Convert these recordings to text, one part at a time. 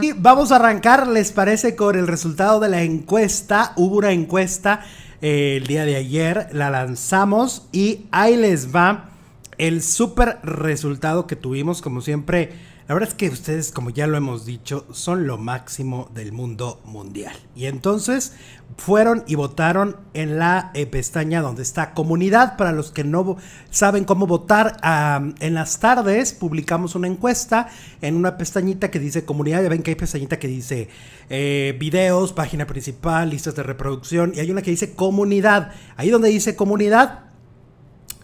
Y vamos a arrancar, ¿les parece? Con el resultado de la encuesta. Hubo una encuesta eh, el día de ayer, la lanzamos y ahí les va el súper resultado que tuvimos, como siempre. La verdad es que ustedes, como ya lo hemos dicho, son lo máximo del mundo mundial. Y entonces fueron y votaron en la pestaña donde está comunidad. Para los que no saben cómo votar, en las tardes publicamos una encuesta en una pestañita que dice comunidad. Ya ven que hay pestañita que dice eh, videos, página principal, listas de reproducción. Y hay una que dice comunidad. Ahí donde dice comunidad,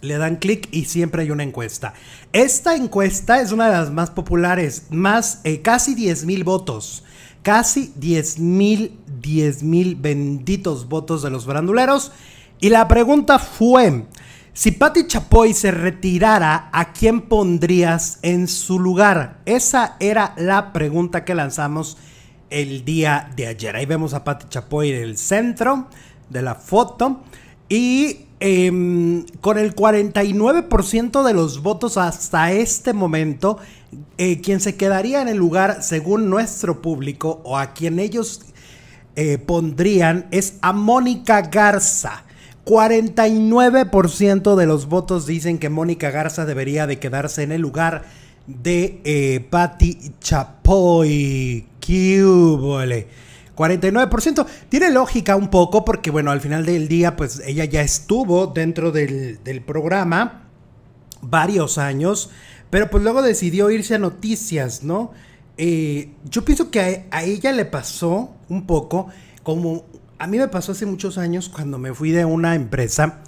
le dan clic y siempre hay una encuesta. Esta encuesta es una de las más populares, más eh, casi 10.000 mil votos. Casi 10 mil, 10 mil benditos votos de los branduleros. Y la pregunta fue, si Patti Chapoy se retirara, ¿a quién pondrías en su lugar? Esa era la pregunta que lanzamos el día de ayer. Ahí vemos a Patti Chapoy en el centro de la foto. Y em, con el 49% de los votos hasta este momento, eh, quien se quedaría en el lugar, según nuestro público, o a quien ellos eh, pondrían, es a Mónica Garza. 49% de los votos dicen que Mónica Garza debería de quedarse en el lugar de eh, Patti Chapoy. ¡Qué 49%. Tiene lógica un poco porque, bueno, al final del día, pues ella ya estuvo dentro del, programa varios años, pero pues luego decidió irse a noticias, ¿no? Eh, yo pienso que a, ella le pasó un poco como a mí me pasó hace muchos años cuando me fui de una empresa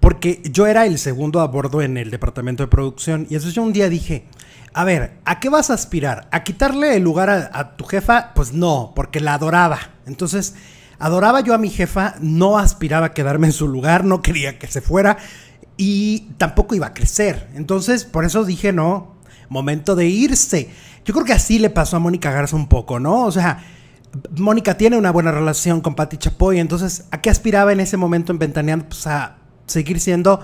porque yo era el segundo a bordo en el departamento de producción y entonces yo un día dije, a ver, ¿a qué vas a aspirar? ¿A quitarle el lugar a, tu jefa? Pues no, porque la adoraba. Entonces, adoraba yo a mi jefa, no aspiraba a quedarme en su lugar, no quería que se fuera y tampoco iba a crecer. Entonces, por eso dije, no, momento de irse. Yo creo que así le pasó a Mónica Garza un poco, ¿no? O sea, Mónica tiene una buena relación con Patti Chapoy, entonces, ¿a qué aspiraba en ese momento en Ventaneando? Pues a seguir siendo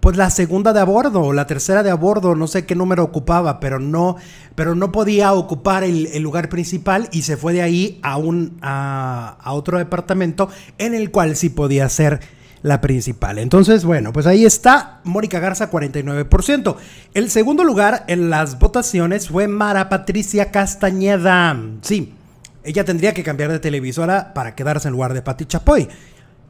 pues la segunda de a bordo o la tercera de a bordo, no sé qué número ocupaba, pero no, pero no podía ocupar el, lugar principal y se fue de ahí a, un, a, a, otro departamento en el cual sí podía ser la principal. Entonces, bueno, pues ahí está Mónica Garza 49%. El segundo lugar en las votaciones fue Mara Patricia Castañeda. Sí, ella tendría que cambiar de televisora para quedarse en lugar de Pati Chapoy.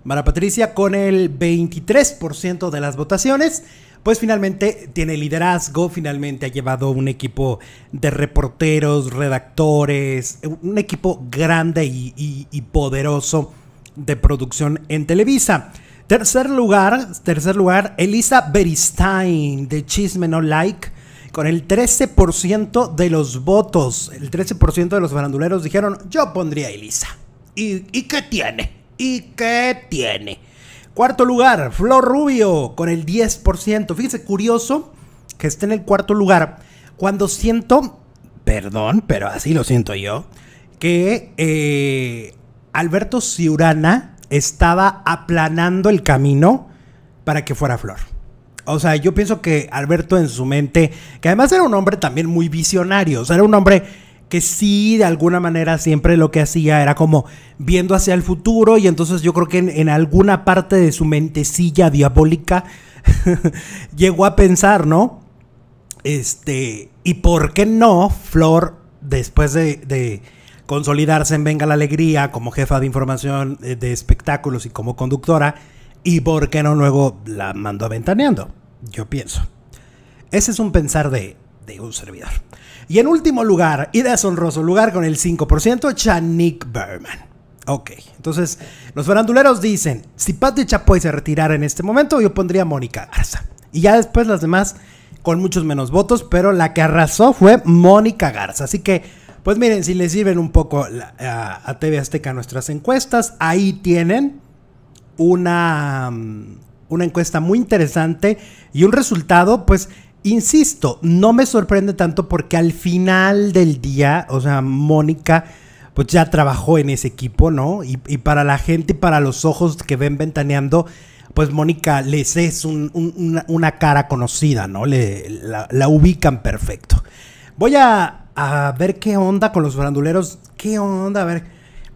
Mara Patricia con el 23% de las votaciones, pues finalmente tiene liderazgo, finalmente ha llevado un equipo de reporteros, redactores, un equipo grande y, poderoso de producción en Televisa. Tercer lugar, tercer lugar, Elisa Beristain de Chisme No Like con el 13% de los votos. El 13% de los faranduleros dijeron, yo pondría a Elisa. ¿Y, ¿Y qué tiene? ¿Y qué tiene? Cuarto lugar, Flor Rubio con el 10%. Fíjese, curioso que esté en el cuarto lugar cuando siento, perdón, pero así lo siento yo, que eh, Alberto Ciurana estaba aplanando el camino para que fuera Flor. O sea, yo pienso que Alberto en su mente, que además era un hombre también muy visionario, o sea, era un hombre que sí, de alguna manera siempre lo que hacía era como viendo hacia el futuro y entonces yo creo que en, alguna parte de su mentecilla diabólica llegó a pensar, ¿no? Este, y por qué no, Flor, después de, consolidarse en Venga la Alegría como jefa de información eh, de espectáculos y como conductora, y por qué no luego la mandó aventaneando, yo pienso. Ese es un pensar de, de un servidor. Y en último lugar, y deshonroso lugar con el 5%, Chanik Berman. Ok, entonces los faranduleros dicen, si Pat Chapoy se retirara en este momento, yo pondría Mónica Garza. Y ya después las demás con muchos menos votos, pero la que arrasó fue Mónica Garza. Así que, pues miren, si les sirven un poco a, TV Azteca nuestras encuestas, ahí tienen una, mm, una encuesta muy interesante y un resultado, pues Insisto, no me sorprende tanto porque al final del día, o sea, Mónica pues ya trabajó en ese equipo, ¿no? Y, para la gente y para los ojos que ven ventaneando, pues Mónica les es una, cara conocida, ¿no? Le, la, ubican perfecto. Voy a, ver qué onda con los branduleros ¿Qué onda? A ver,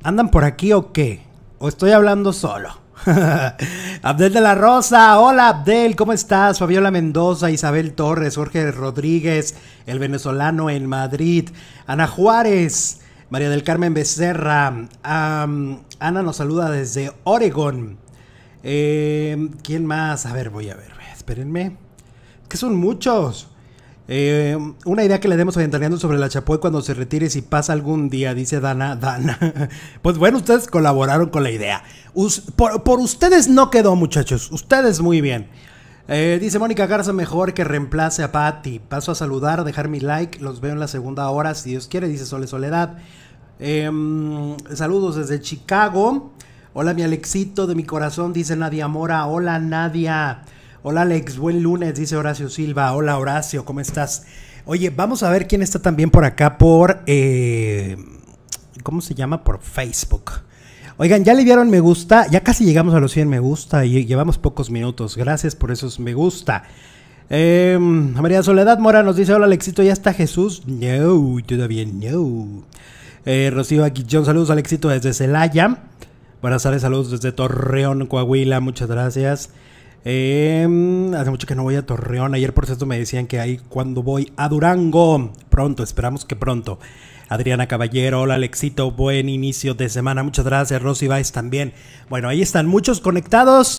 ¿andan por aquí o qué? ¿O estoy hablando solo? Abdel de la Rosa, hola Abdel, ¿cómo estás? Fabiola Mendoza, Isabel Torres, Jorge Rodríguez, el venezolano en Madrid, Ana Juárez, María del Carmen Becerra, Ana nos saluda desde Oregon. Em, ¿Quién más? A ver, voy a ver, espérenme, que son muchos. Eh, una idea que le demos orientando sobre la Chapoy cuando se retire si pasa algún día, dice Dana. Dana. Pues bueno, ustedes colaboraron con la idea. por, ustedes no quedó, muchachos. Ustedes muy bien. Eh, dice Mónica Garza, mejor que reemplace a Patty. Paso a saludar, dejar mi like. Los veo en la segunda hora, si Dios quiere, dice Sole Soledad. Em, saludos desde Chicago. Hola, mi Alexito de mi corazón, dice Nadia Mora. Hola, Nadia. Hola Alex, buen lunes, dice Horacio Silva. Hola Horacio, ¿cómo estás? Oye, vamos a ver quién está también por acá por... Eh, ¿Cómo se llama? Por Facebook. Oigan, ya le dieron me gusta, ya casi llegamos a los 100 me gusta y llevamos pocos minutos. Gracias por esos me gusta. Em, María Soledad Mora nos dice, hola Alexito, ¿ya está Jesús? No, todavía no. Eh, Rocío Aguillón, saludos Alexito desde Celaya. Buenas tardes, saludos desde Torreón, Coahuila, muchas gracias. Em, hace mucho que no voy a Torreón. Ayer, por cierto, me decían que ahí cuando voy a Durango. Pronto, esperamos que pronto. Adriana Caballero, hola Alexito, buen inicio de semana. Muchas gracias, Rosy Baez también. Bueno, ahí están muchos conectados.